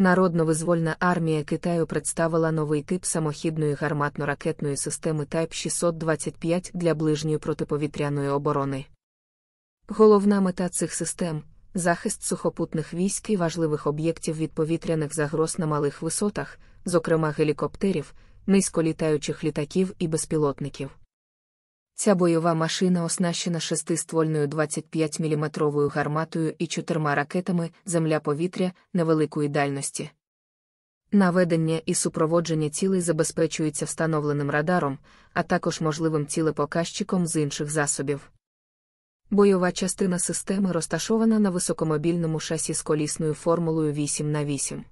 Народно-визвольна армія Китаю представила новий тип самохідної гарматно-ракетної системи Type 625 для ближньої протиповітряної оборони. Головна мета цих систем захист сухопутних військ і важливих об'єктів від повітряних загроз на малих висотах, зокрема гелікоптерів, низьколітаючих літаків і безпілотників. Ця бойова машина оснащена шестиствольною 25 мм гарматою і чотирма ракетами земля повітря невеликої дальності. Наведення і супроводження цілей забезпечується встановленим радаром, а також можливим цілепоказчиком з інших засобів. Бойова частина системи розташована на високомобільному шасі з колісною формулою 8 на 8